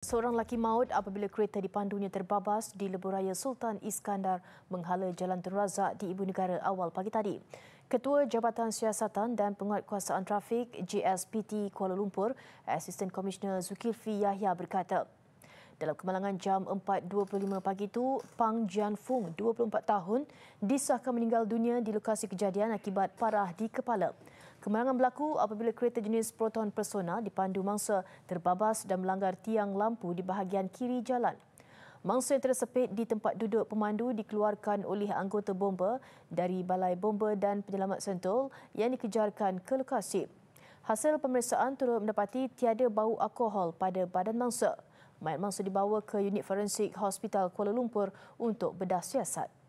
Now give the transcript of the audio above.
Seorang lelaki maut apabila kereta dipandunya terbabas di Leburaya Sultan Iskandar menghala Jalan Tun di Ibu Negara awal pagi tadi. Ketua Jabatan Siasatan dan Penguatkuasaan Trafik JSPT Kuala Lumpur, Assistant Commissioner Zulkifli Yahya berkata, dalam kemalangan jam 4.25 pagi itu, Pang Jian Fung, 24 tahun, disahkan meninggal dunia di lokasi kejadian akibat parah di kepala. Kemalangan berlaku apabila kereta jenis Proton Persona dipandu mangsa terbabas dan melanggar tiang lampu di bahagian kiri jalan. Mangsa yang tersepit di tempat duduk pemandu dikeluarkan oleh anggota bomba dari Balai Bomba dan Penyelamat Sentul yang dikejarkan ke lokasi. Hasil pemeriksaan turut mendapati tiada bau alkohol pada badan mangsa. Mayat mangsa dibawa ke unit forensik Hospital Kuala Lumpur untuk bedah siasat.